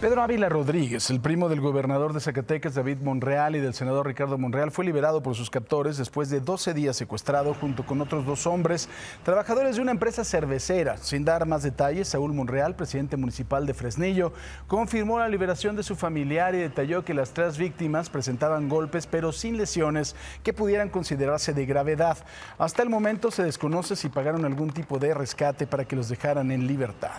Pedro Ávila Rodríguez, el primo del gobernador de Zacatecas David Monreal y del senador Ricardo Monreal, fue liberado por sus captores después de 12 días secuestrado junto con otros dos hombres, trabajadores de una empresa cervecera. Sin dar más detalles, Saúl Monreal, presidente municipal de Fresnillo, confirmó la liberación de su familiar y detalló que las tres víctimas presentaban golpes pero sin lesiones que pudieran considerarse de gravedad. Hasta el momento se desconoce si pagaron algún tipo de rescate para que los dejaran en libertad.